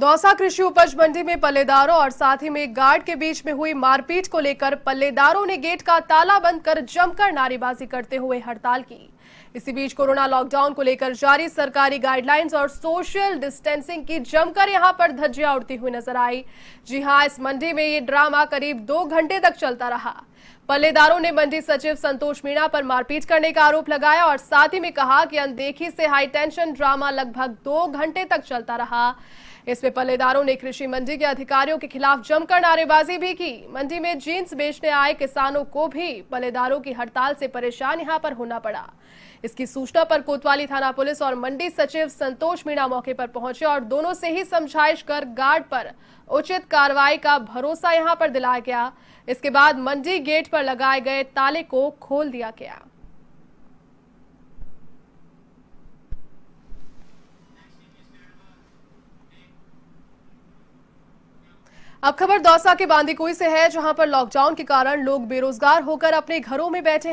दौसा कृषि उपज मंडी में पल्लेदारों और साथ ही में गार्ड के बीच में हुई मारपीट को लेकर पल्लेदारों ने गेट का ताला बंद कर जमकर नारेबाजी करते हुए हड़ताल की इसी बीच कोरोना लॉकडाउन को लेकर जारी सरकारी गाइडलाइंस और सोशल डिस्टेंसिंग की जमकर यहां पर धज्जियां उड़ती हुई नजर आई जी हां इस मंडी में ये ड्रामा करीब दो घंटे तक चलता रहा पल्लेदारों ने मंडी सचिव संतोष मीणा पर मारपीट करने का आरोप लगाया और साथ ही में कहा कि अनदेखी से हाईटेंशन ड्रामा लगभग दो घंटे तक चलता रहा इस इसमें पल्लेदारों ने कृषि मंडी के अधिकारियों के खिलाफ जमकर नारेबाजी भी की मंडी में जीन्स बेचने आए किसानों को भी पल्लेदारों की हड़ताल से परेशान यहां पर होना पड़ा इसकी सूचना पर कोतवाली थाना पुलिस और मंडी सचिव संतोष मीणा मौके पर पहुंचे और दोनों से ही समझाइश कर गार्ड पर उचित कार्रवाई का भरोसा यहां पर दिलाया गया इसके बाद मंडी गेट पर लगाए गए ताले को खोल दिया गया अब खबर दौसा के बांदीकुई से है जहां पर लॉकडाउन के कारण लोग बेरोजगार होकर अपने घरों में बैठे